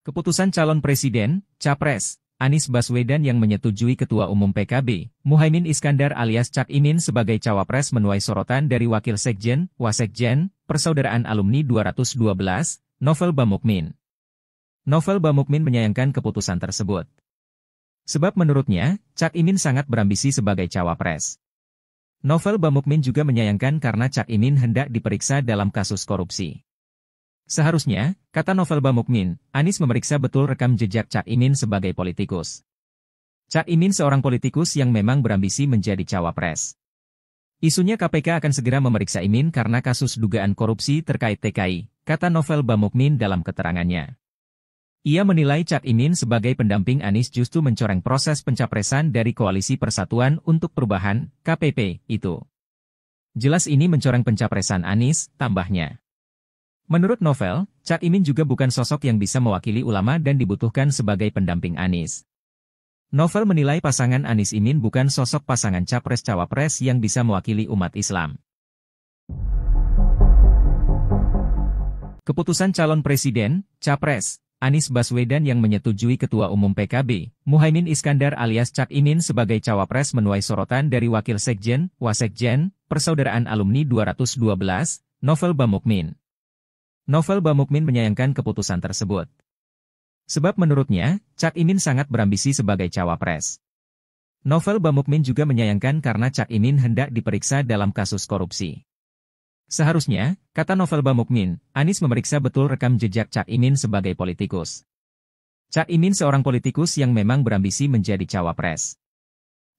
Keputusan calon presiden, Capres, Anies Baswedan yang menyetujui Ketua Umum PKB, Muhaimin Iskandar alias Cak Imin sebagai cawapres menuai sorotan dari Wakil Sekjen, Wasekjen, Persaudaraan Alumni 212, Novel Bamukmin. Novel Bamukmin menyayangkan keputusan tersebut. Sebab menurutnya, Cak Imin sangat berambisi sebagai cawapres. Novel Bamukmin juga menyayangkan karena Cak Imin hendak diperiksa dalam kasus korupsi. Seharusnya, kata novel Bamukmin, Anies memeriksa betul rekam jejak Cak Imin sebagai politikus. Cak Imin seorang politikus yang memang berambisi menjadi cawapres. Isunya KPK akan segera memeriksa Imin karena kasus dugaan korupsi terkait TKI, kata novel Bamukmin dalam keterangannya. Ia menilai Cak Imin sebagai pendamping Anies justru mencoreng proses pencapresan dari Koalisi Persatuan untuk Perubahan, KPP, itu. Jelas ini mencoreng pencapresan Anies, tambahnya. Menurut novel, Cak Imin juga bukan sosok yang bisa mewakili ulama dan dibutuhkan sebagai pendamping Anies. Novel menilai pasangan Anies Imin bukan sosok pasangan capres-cawapres yang bisa mewakili umat Islam. Keputusan calon presiden, capres, Anies Baswedan yang menyetujui Ketua Umum PKB, Muhaimin Iskandar alias Cak Imin sebagai cawapres menuai sorotan dari Wakil Sekjen, Wasekjen, Persaudaraan Alumni 212, Novel Bamukmin. Novel Bamukmin menyayangkan keputusan tersebut. Sebab menurutnya, Cak Imin sangat berambisi sebagai cawapres. Novel Bamukmin juga menyayangkan karena Cak Imin hendak diperiksa dalam kasus korupsi. Seharusnya, kata Novel Bamukmin, Anies memeriksa betul rekam jejak Cak Imin sebagai politikus. Cak Imin seorang politikus yang memang berambisi menjadi cawapres.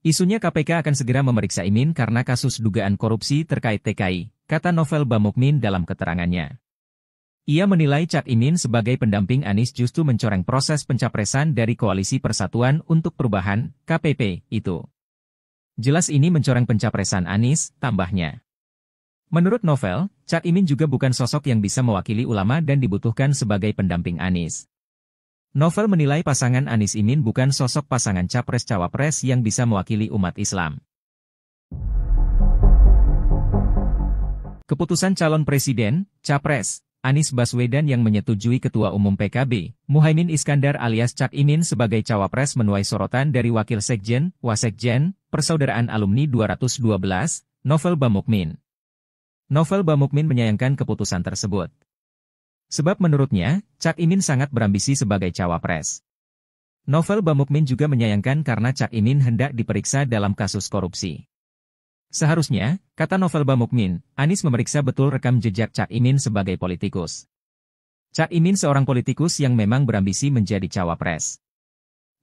Isunya KPK akan segera memeriksa Imin karena kasus dugaan korupsi terkait TKI, kata Novel Bamukmin dalam keterangannya. Ia menilai Cak Imin sebagai pendamping Anies justru mencoreng proses pencapresan dari Koalisi Persatuan untuk Perubahan, KPP, itu. Jelas ini mencoreng pencapresan Anies, tambahnya. Menurut novel, Cak Imin juga bukan sosok yang bisa mewakili ulama dan dibutuhkan sebagai pendamping Anies. Novel menilai pasangan Anies Imin bukan sosok pasangan capres-cawapres yang bisa mewakili umat Islam. Keputusan calon presiden, capres, Anies Baswedan yang menyetujui Ketua Umum PKB, Muhaimin Iskandar alias Cak Imin sebagai cawapres menuai sorotan dari Wakil Sekjen, Wasekjen, Persaudaraan Alumni 212, Novel Bamukmin. Novel Bamukmin menyayangkan keputusan tersebut. Sebab menurutnya, Cak Imin sangat berambisi sebagai cawapres. Novel Bamukmin juga menyayangkan karena Cak Imin hendak diperiksa dalam kasus korupsi. Seharusnya, kata novel Bamukmin, Anis memeriksa betul rekam jejak Cak Imin sebagai politikus. Cak Imin seorang politikus yang memang berambisi menjadi cawapres.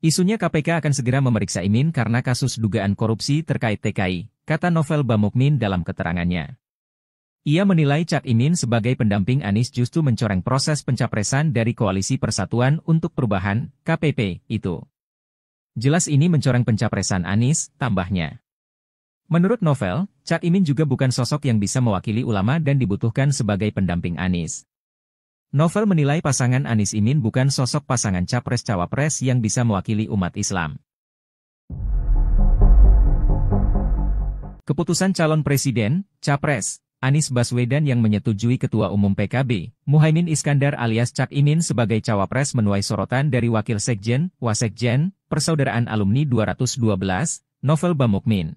Isunya KPK akan segera memeriksa Imin karena kasus dugaan korupsi terkait TKI, kata novel Bamukmin dalam keterangannya. Ia menilai Cak Imin sebagai pendamping Anis justru mencoreng proses pencapresan dari Koalisi Persatuan untuk Perubahan, KPP, itu. Jelas ini mencoreng pencapresan Anis, tambahnya. Menurut novel, Cak Imin juga bukan sosok yang bisa mewakili ulama dan dibutuhkan sebagai pendamping Anies. Novel menilai pasangan Anies Imin bukan sosok pasangan capres-cawapres yang bisa mewakili umat Islam. Keputusan calon presiden, capres, Anies Baswedan yang menyetujui Ketua Umum PKB, Muhaimin Iskandar alias Cak Imin sebagai cawapres menuai sorotan dari Wakil Sekjen, Wasekjen, Persaudaraan Alumni 212, Novel Bamukmin.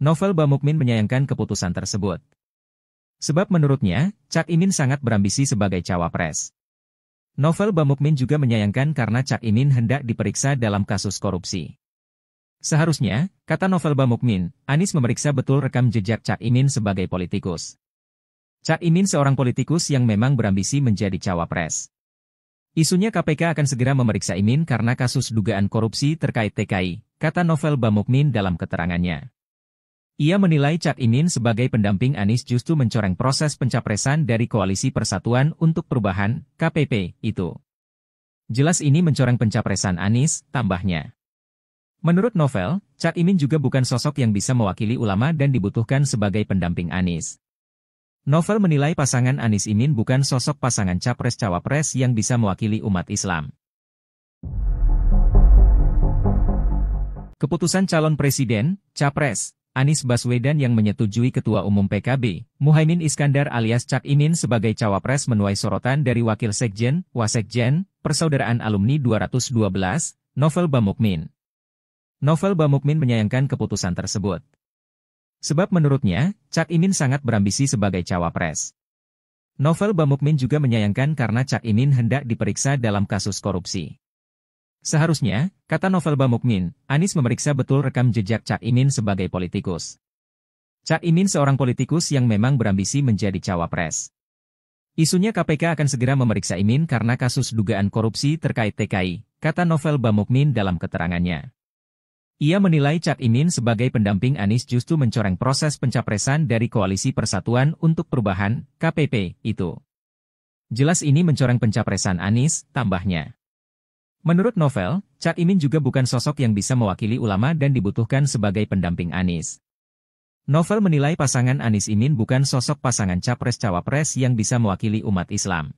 Novel Bamukmin menyayangkan keputusan tersebut. Sebab menurutnya, Cak Imin sangat berambisi sebagai cawapres. Novel Bamukmin juga menyayangkan karena Cak Imin hendak diperiksa dalam kasus korupsi. Seharusnya, kata Novel Bamukmin, Anies memeriksa betul rekam jejak Cak Imin sebagai politikus. Cak Imin seorang politikus yang memang berambisi menjadi cawapres. Isunya KPK akan segera memeriksa Imin karena kasus dugaan korupsi terkait TKI, kata Novel Bamukmin dalam keterangannya. Ia menilai Cak Imin sebagai pendamping Anies justru mencoreng proses pencapresan dari Koalisi Persatuan untuk Perubahan, KPP, itu. Jelas ini mencoreng pencapresan Anies, tambahnya. Menurut novel, Cak Imin juga bukan sosok yang bisa mewakili ulama dan dibutuhkan sebagai pendamping Anies. Novel menilai pasangan Anies Imin bukan sosok pasangan capres-cawapres yang bisa mewakili umat Islam. Keputusan calon presiden, capres, Anies Baswedan yang menyetujui Ketua Umum PKB, Muhaimin Iskandar alias Cak Imin sebagai cawapres menuai sorotan dari Wakil Sekjen, Wasekjen, Persaudaraan Alumni 212, Novel Bamukmin. Novel Bamukmin menyayangkan keputusan tersebut. Sebab menurutnya, Cak Imin sangat berambisi sebagai cawapres. Novel Bamukmin juga menyayangkan karena Cak Imin hendak diperiksa dalam kasus korupsi. Seharusnya, kata Novelba Mukmin, Anies memeriksa betul rekam jejak Cak Imin sebagai politikus. Cak Imin seorang politikus yang memang berambisi menjadi cawapres. Isunya KPK akan segera memeriksa Imin karena kasus dugaan korupsi terkait TKI, kata Novel Bamukmin dalam keterangannya. Ia menilai Cak Imin sebagai pendamping Anies justru mencoreng proses pencapresan dari Koalisi Persatuan untuk Perubahan, KPP, itu. Jelas ini mencoreng pencapresan Anies, tambahnya. Menurut novel, Cak Imin juga bukan sosok yang bisa mewakili ulama dan dibutuhkan sebagai pendamping Anies. Novel menilai pasangan Anies Imin bukan sosok pasangan capres-cawapres yang bisa mewakili umat Islam.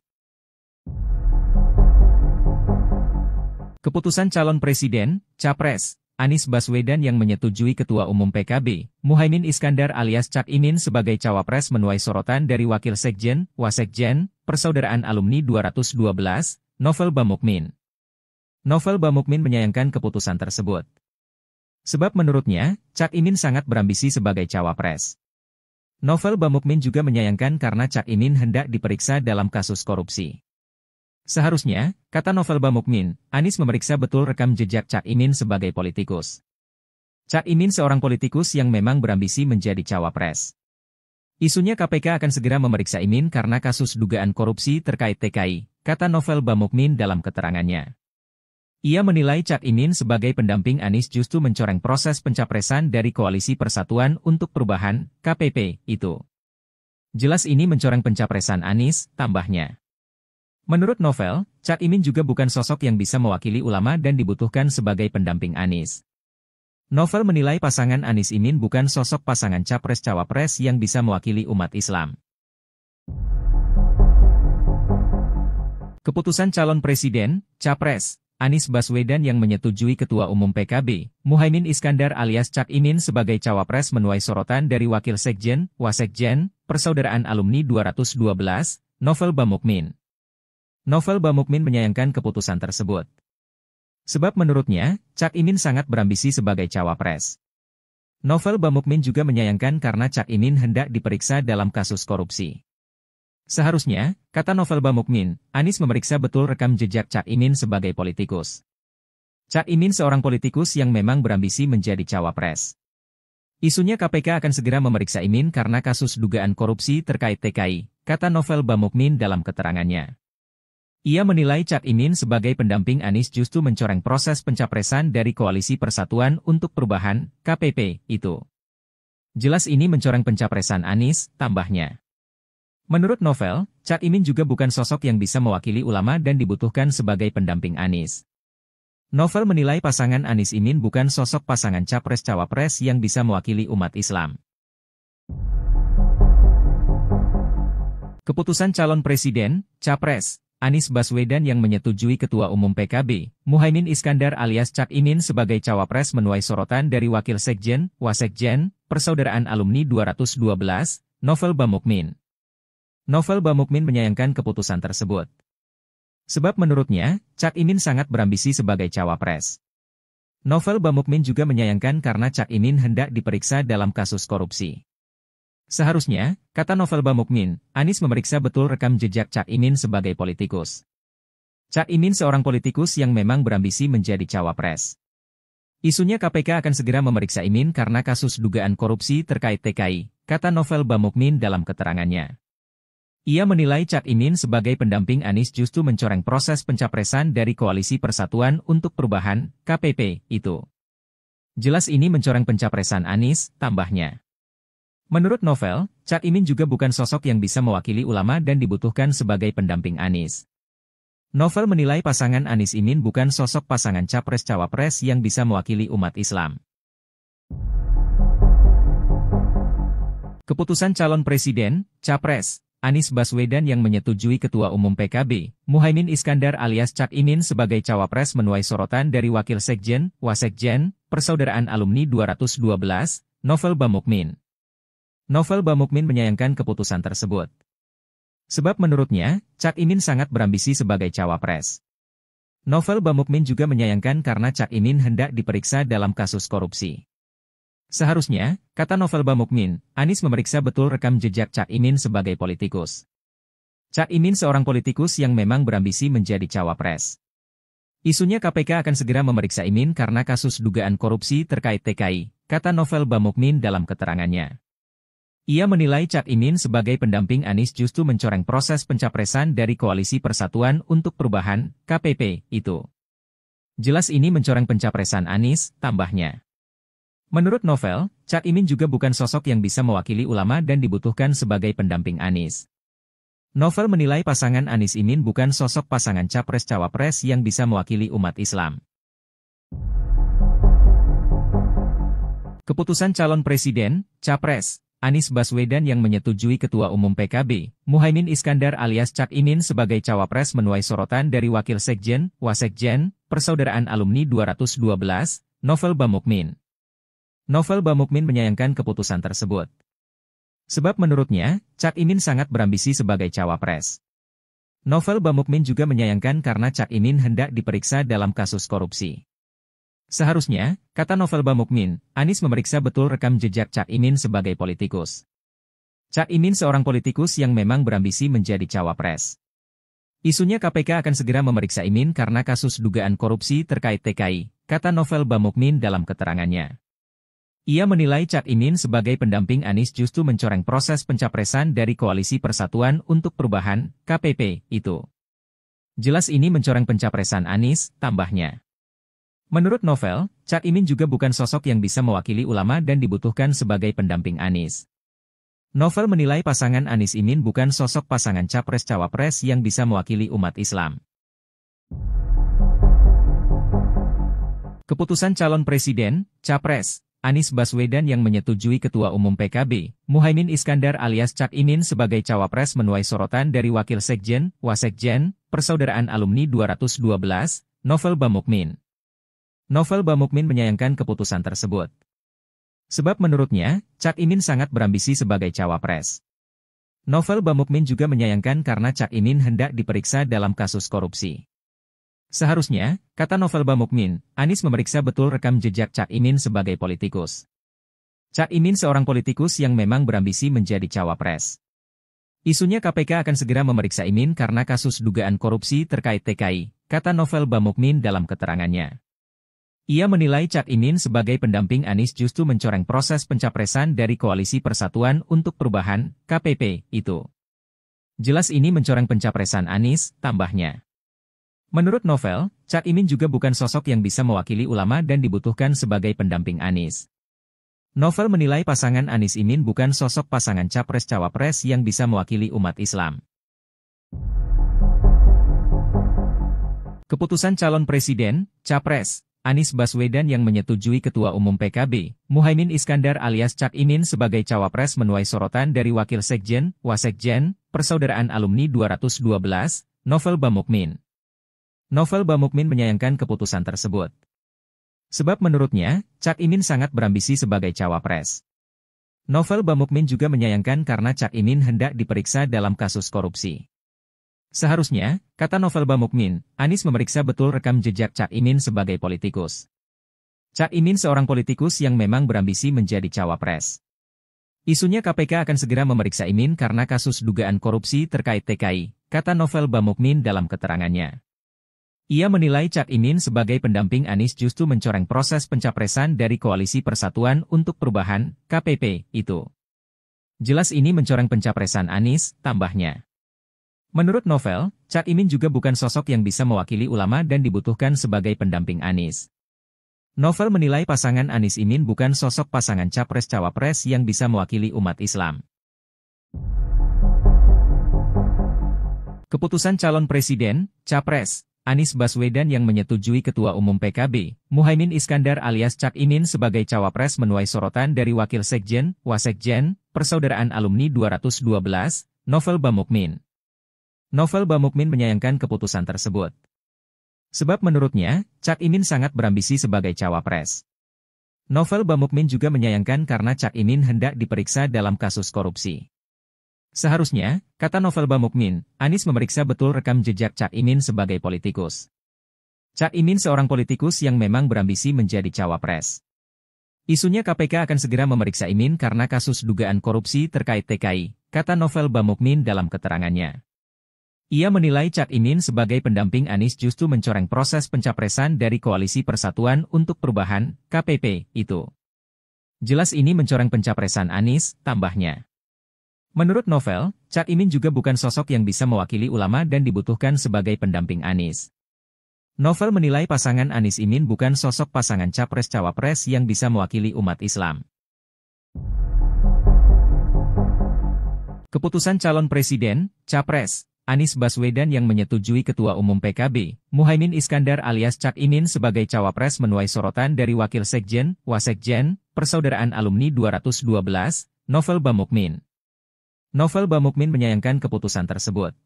Keputusan calon presiden, capres, Anies Baswedan yang menyetujui Ketua Umum PKB, Muhaimin Iskandar alias Cak Imin sebagai cawapres menuai sorotan dari Wakil Sekjen, Wasekjen, Persaudaraan Alumni 212, Novel Bamukmin. Novel Bamukmin menyayangkan keputusan tersebut. Sebab menurutnya, Cak Imin sangat berambisi sebagai cawapres. Novel Bamukmin juga menyayangkan karena Cak Imin hendak diperiksa dalam kasus korupsi. Seharusnya, kata Novel Bamukmin, Anies memeriksa betul rekam jejak Cak Imin sebagai politikus. Cak Imin seorang politikus yang memang berambisi menjadi cawapres. Isunya KPK akan segera memeriksa Imin karena kasus dugaan korupsi terkait TKI, kata Novel Bamukmin dalam keterangannya. Ia menilai Cak Imin sebagai pendamping Anies justru mencoreng proses pencapresan dari Koalisi Persatuan untuk Perubahan, KPP, itu. Jelas ini mencoreng pencapresan Anies, tambahnya. Menurut novel, Cak Imin juga bukan sosok yang bisa mewakili ulama dan dibutuhkan sebagai pendamping Anies. Novel menilai pasangan Anies Imin bukan sosok pasangan capres-cawapres yang bisa mewakili umat Islam. Keputusan calon presiden, capres, Anies Baswedan yang menyetujui Ketua Umum PKB, Muhaimin Iskandar alias Cak Imin sebagai cawapres menuai sorotan dari Wakil Sekjen, Wasekjen, Persaudaraan Alumni 212, Novel Bamukmin. Novel Bamukmin menyayangkan keputusan tersebut. Sebab menurutnya, Cak Imin sangat berambisi sebagai cawapres. Novel Bamukmin juga menyayangkan karena Cak Imin hendak diperiksa dalam kasus korupsi. Seharusnya, kata Novel Bamukmin, Anis memeriksa betul rekam jejak Cak Imin sebagai politikus. Cak Imin seorang politikus yang memang berambisi menjadi cawapres. Isunya KPK akan segera memeriksa Imin karena kasus dugaan korupsi terkait TKI, kata Novel Bamukmin dalam keterangannya. Ia menilai Cak Imin sebagai pendamping Anis justru mencoreng proses pencapresan dari Koalisi Persatuan untuk Perubahan, KPP, itu. Jelas ini mencoreng pencapresan Anis, tambahnya. Menurut novel, Cak Imin juga bukan sosok yang bisa mewakili ulama dan dibutuhkan sebagai pendamping Anies. Novel menilai pasangan Anies Imin bukan sosok pasangan capres-cawapres yang bisa mewakili umat Islam. Keputusan calon presiden, capres, Anies Baswedan yang menyetujui Ketua Umum PKB, Muhaimin Iskandar alias Cak Imin sebagai cawapres menuai sorotan dari Wakil Sekjen, Wasekjen, Persaudaraan Alumni 212, Novel Bamukmin. Novel Bamukmin menyayangkan keputusan tersebut. Sebab menurutnya, Cak Imin sangat berambisi sebagai cawapres. Novel Bamukmin juga menyayangkan karena Cak Imin hendak diperiksa dalam kasus korupsi. Seharusnya, kata Novel Bamukmin, Anies memeriksa betul rekam jejak Cak Imin sebagai politikus. Cak Imin seorang politikus yang memang berambisi menjadi cawapres. Isunya KPK akan segera memeriksa Imin karena kasus dugaan korupsi terkait TKI, kata Novel Bamukmin dalam keterangannya. Ia menilai Cak Imin sebagai pendamping Anies justru mencoreng proses pencapresan dari Koalisi Persatuan untuk Perubahan, KPP, itu. Jelas ini mencoreng pencapresan Anies, tambahnya. Menurut novel, Cak Imin juga bukan sosok yang bisa mewakili ulama dan dibutuhkan sebagai pendamping Anies. Novel menilai pasangan Anies Imin bukan sosok pasangan capres-cawapres yang bisa mewakili umat Islam. Keputusan calon presiden, capres, Anies Baswedan yang menyetujui Ketua Umum PKB, Muhaimin Iskandar alias Cak Imin sebagai cawapres menuai sorotan dari Wakil Sekjen, Wasekjen, Persaudaraan Alumni 212, Novel Bamukmin. Novel Bamukmin menyayangkan keputusan tersebut. Sebab menurutnya, Cak Imin sangat berambisi sebagai cawapres. Novel Bamukmin juga menyayangkan karena Cak Imin hendak diperiksa dalam kasus korupsi. Seharusnya, kata novel Bamukmin, Anies memeriksa betul rekam jejak Cak Imin sebagai politikus. Cak Imin seorang politikus yang memang berambisi menjadi cawapres. Isunya KPK akan segera memeriksa Imin karena kasus dugaan korupsi terkait TKI, kata novel Bamukmin dalam keterangannya. Ia menilai Cak Imin sebagai pendamping Anies justru mencoreng proses pencapresan dari Koalisi Persatuan untuk Perubahan, KPP, itu. Jelas ini mencoreng pencapresan Anies, tambahnya. Menurut novel, Cak Imin juga bukan sosok yang bisa mewakili ulama dan dibutuhkan sebagai pendamping Anies. Novel menilai pasangan Anies Imin bukan sosok pasangan capres-cawapres yang bisa mewakili umat Islam. Keputusan calon presiden, capres, Anies Baswedan yang menyetujui Ketua Umum PKB, Muhaimin Iskandar alias Cak Imin sebagai cawapres menuai sorotan dari Wakil Sekjen, Wasekjen, Persaudaraan Alumni 212, Novel Bamukmin. Novel Bamukmin menyayangkan keputusan tersebut. Sebab menurutnya, Cak Imin sangat berambisi sebagai cawapres. Novel Bamukmin juga menyayangkan karena Cak Imin hendak diperiksa dalam kasus korupsi. Seharusnya, kata Novel Bamukmin, Anies memeriksa betul rekam jejak Cak Imin sebagai politikus. Cak Imin seorang politikus yang memang berambisi menjadi cawapres. Isunya KPK akan segera memeriksa Imin karena kasus dugaan korupsi terkait TKI, kata Novel Bamukmin dalam keterangannya. Ia menilai Cak Imin sebagai pendamping Anies justru mencoreng proses pencapresan dari Koalisi Persatuan untuk Perubahan, KPP, itu. Jelas ini mencoreng pencapresan Anies, tambahnya. Menurut novel, Cak Imin juga bukan sosok yang bisa mewakili ulama dan dibutuhkan sebagai pendamping Anies. Novel menilai pasangan Anies Imin bukan sosok pasangan capres-cawapres yang bisa mewakili umat Islam. Keputusan calon presiden, capres, Anies Baswedan yang menyetujui Ketua Umum PKB, Muhaimin Iskandar alias Cak Imin sebagai cawapres menuai sorotan dari Wakil Sekjen, Wasekjen, Persaudaraan Alumni 212, Novel Bamukmin. Novel Bamukmin menyayangkan keputusan tersebut. Sebab menurutnya, Cak Imin sangat berambisi sebagai cawapres. Novel Bamukmin juga menyayangkan karena Cak Imin hendak diperiksa dalam kasus korupsi. Seharusnya, kata novel Bamukmin, Anis memeriksa betul rekam jejak Cak Imin sebagai politikus. Cak Imin seorang politikus yang memang berambisi menjadi cawapres. Isunya KPK akan segera memeriksa Imin karena kasus dugaan korupsi terkait TKI, kata Novel Bamukmin dalam keterangannya. Ia menilai Cak Imin sebagai pendamping Anis justru mencoreng proses pencapresan dari Koalisi Persatuan untuk Perubahan, KPP, itu. Jelas ini mencoreng pencapresan Anis, tambahnya. Menurut novel, Cak Imin juga bukan sosok yang bisa mewakili ulama dan dibutuhkan sebagai pendamping Anies. Novel menilai pasangan Anies Imin bukan sosok pasangan capres-cawapres yang bisa mewakili umat Islam. Keputusan calon presiden, capres, Anies Baswedan yang menyetujui Ketua Umum PKB, Muhaimin Iskandar alias Cak Imin sebagai cawapres menuai sorotan dari Wakil Sekjen, Wasekjen, Persaudaraan Alumni 212, Novel Bamukmin. Novel Bamukmin menyayangkan keputusan tersebut. Sebab menurutnya, Cak Imin sangat berambisi sebagai cawapres. Novel Bamukmin juga menyayangkan karena Cak Imin hendak diperiksa dalam kasus korupsi. Seharusnya, kata Novel Bamukmin, Anies memeriksa betul rekam jejak Cak Imin sebagai politikus. Cak Imin seorang politikus yang memang berambisi menjadi cawapres. Isunya KPK akan segera memeriksa Imin karena kasus dugaan korupsi terkait TKI, kata Novel Bamukmin dalam keterangannya. Ia menilai Cak Imin sebagai pendamping Anies justru mencoreng proses pencapresan dari Koalisi Persatuan untuk Perubahan, KPP, itu. Jelas ini mencoreng pencapresan Anies, tambahnya. Menurut novel, Cak Imin juga bukan sosok yang bisa mewakili ulama dan dibutuhkan sebagai pendamping Anies. Novel menilai pasangan Anies Imin bukan sosok pasangan capres-cawapres yang bisa mewakili umat Islam. Keputusan calon presiden, capres, Anies Baswedan yang menyetujui Ketua Umum PKB, Muhaimin Iskandar alias Cak Imin sebagai cawapres menuai sorotan dari Wakil Sekjen, Wasekjen, Persaudaraan Alumni 212, Novel Bamukmin. Novel Bamukmin menyayangkan keputusan tersebut. Sebab menurutnya, Cak Imin sangat berambisi sebagai cawapres. Novel Bamukmin juga menyayangkan karena Cak Imin hendak diperiksa dalam kasus korupsi. Seharusnya, kata Novel Mukmin, Anies memeriksa betul rekam jejak Cak Imin sebagai politikus. Cak Imin seorang politikus yang memang berambisi menjadi cawapres. Isunya KPK akan segera memeriksa Imin karena kasus dugaan korupsi terkait TKI, kata Novel Bamukmin dalam keterangannya. Ia menilai Cak Imin sebagai pendamping Anies justru mencoreng proses pencapresan dari Koalisi Persatuan untuk Perubahan, KPP, itu. Jelas ini mencoreng pencapresan Anies, tambahnya. Menurut novel, Cak Imin juga bukan sosok yang bisa mewakili ulama dan dibutuhkan sebagai pendamping Anies. Novel menilai pasangan Anies Imin bukan sosok pasangan capres-cawapres yang bisa mewakili umat Islam. Keputusan calon presiden, capres, Anies Baswedan yang menyetujui Ketua Umum PKB, Muhaimin Iskandar alias Cak Imin sebagai cawapres menuai sorotan dari Wakil Sekjen, Wasekjen, Persaudaraan Alumni 212, Novel Bamukmin. Novel Bamukmin menyayangkan keputusan tersebut.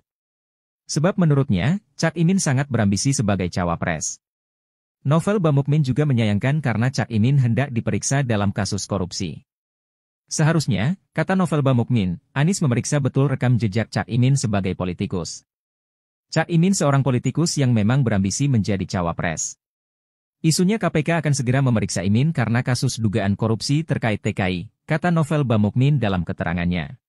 Sebab menurutnya, Cak Imin sangat berambisi sebagai cawapres. Novel Bamukmin juga menyayangkan karena Cak Imin hendak diperiksa dalam kasus korupsi. Seharusnya, kata Novel Bamukmin, Anies memeriksa betul rekam jejak Cak Imin sebagai politikus. Cak Imin seorang politikus yang memang berambisi menjadi cawapres. Isunya KPK akan segera memeriksa Imin karena kasus dugaan korupsi terkait TKI, kata Novel Bamukmin dalam keterangannya.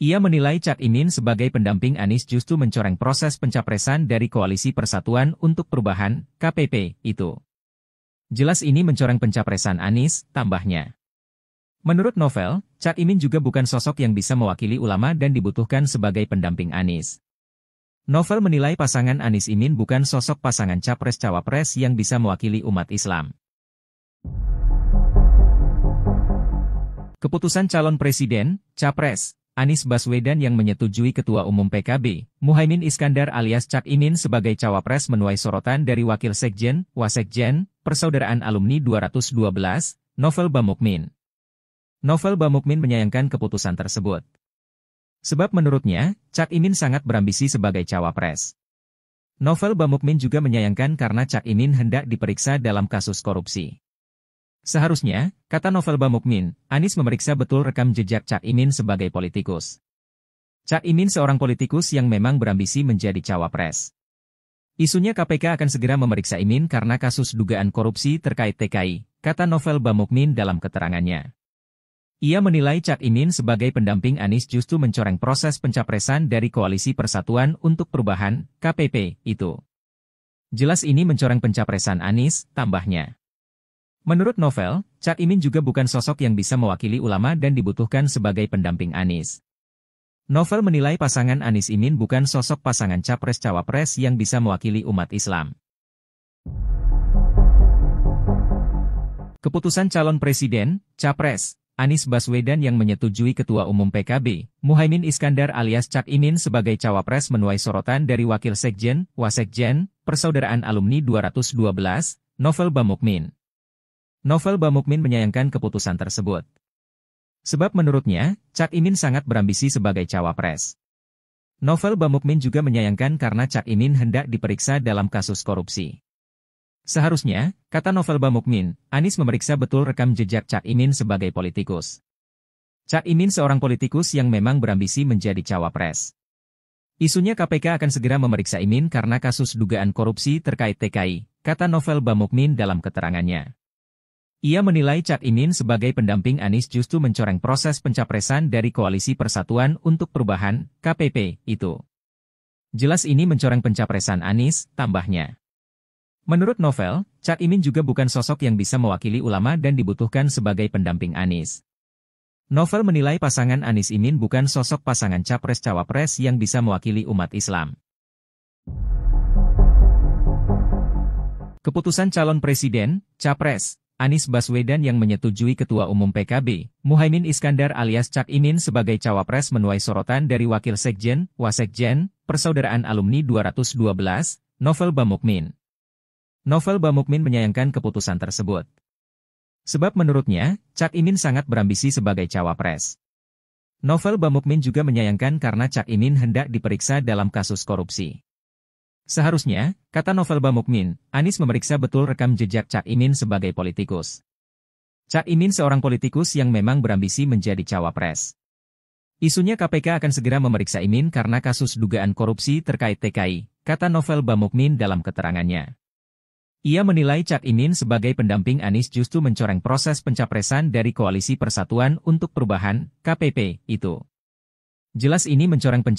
Ia menilai Cak Imin sebagai pendamping Anies justru mencoreng proses pencapresan dari Koalisi Persatuan untuk Perubahan, KPP, itu. Jelas ini mencoreng pencapresan Anies, tambahnya. Menurut novel, Cak Imin juga bukan sosok yang bisa mewakili ulama dan dibutuhkan sebagai pendamping Anies. Novel menilai pasangan Anies Imin bukan sosok pasangan capres-cawapres yang bisa mewakili umat Islam. Keputusan calon presiden, capres, Anies Baswedan yang menyetujui Ketua Umum PKB, Muhaimin Iskandar alias Cak Imin sebagai cawapres menuai sorotan dari Wakil Sekjen, Wasekjen, Persaudaraan Alumni 212, Novel Bamukmin. Novel Bamukmin menyayangkan keputusan tersebut. Sebab menurutnya, Cak Imin sangat berambisi sebagai cawapres. Novel Bamukmin juga menyayangkan karena Cak Imin hendak diperiksa dalam kasus korupsi. Seharusnya, kata Novelba Mukmin, Anies memeriksa betul rekam jejak Cak Imin sebagai politikus. Cak Imin seorang politikus yang memang berambisi menjadi cawapres. Isunya KPK akan segera memeriksa Imin karena kasus dugaan korupsi terkait TKI, kata Novel Bamukmin dalam keterangannya. Ia menilai Cak Imin sebagai pendamping Anies justru mencoreng proses pencapresan dari Koalisi Persatuan untuk Perubahan, KPP, itu. Jelas ini mencoreng pencapresan Anies, tambahnya. Menurut novel, Cak Imin juga bukan sosok yang bisa mewakili ulama dan dibutuhkan sebagai pendamping Anies. Novel menilai pasangan Anies Imin bukan sosok pasangan capres-cawapres yang bisa mewakili umat Islam. Keputusan calon presiden, capres, Anies Baswedan yang menyetujui Ketua Umum PKB, Muhaimin Iskandar alias Cak Imin sebagai cawapres menuai sorotan dari Wakil Sekjen, Wasekjen, Persaudaraan Alumni 212, Novel Bamukmin. Novel Bamukmin menyayangkan keputusan tersebut. Sebab menurutnya, Cak Imin sangat berambisi sebagai cawapres. Novel Bamukmin juga menyayangkan karena Cak Imin hendak diperiksa dalam kasus korupsi. Seharusnya, kata Novel Bamukmin, Anies memeriksa betul rekam jejak Cak Imin sebagai politikus. Cak Imin seorang politikus yang memang berambisi menjadi cawapres. Isunya KPK akan segera memeriksa Imin karena kasus dugaan korupsi terkait TKI, kata Novel Bamukmin dalam keterangannya. Ia menilai Cak Imin sebagai pendamping Anies justru mencoreng proses pencapresan dari Koalisi Persatuan untuk Perubahan, KPP, itu. Jelas ini mencoreng pencapresan Anies, tambahnya. Menurut novel, Cak Imin juga bukan sosok yang bisa mewakili ulama dan dibutuhkan sebagai pendamping Anies. Novel menilai pasangan Anies Imin bukan sosok pasangan capres-cawapres yang bisa mewakili umat Islam. Keputusan calon presiden, capres, Anies Baswedan yang menyetujui Ketua Umum PKB, Muhaimin Iskandar alias Cak Imin sebagai cawapres menuai sorotan dari Wakil Sekjen, Wasekjen, Persaudaraan Alumni 212, Novel Bamukmin. Novel Bamukmin menyayangkan keputusan tersebut. Sebab menurutnya, Cak Imin sangat berambisi sebagai cawapres. Novel Bamukmin juga menyayangkan karena Cak Imin hendak diperiksa dalam kasus korupsi. Seharusnya, kata Novel Bamukmin, Anies memeriksa betul rekam jejak Cak Imin sebagai politikus. Cak Imin seorang politikus yang memang berambisi menjadi cawapres. Isunya KPK akan segera memeriksa Imin karena kasus dugaan korupsi terkait TKI, kata Novel Bamukmin dalam keterangannya. Ia menilai Cak Imin sebagai pendamping Anies justru mencoreng proses pencapresan dari Koalisi Persatuan untuk Perubahan, KPP, itu. Jelas ini mencoreng pencapresan.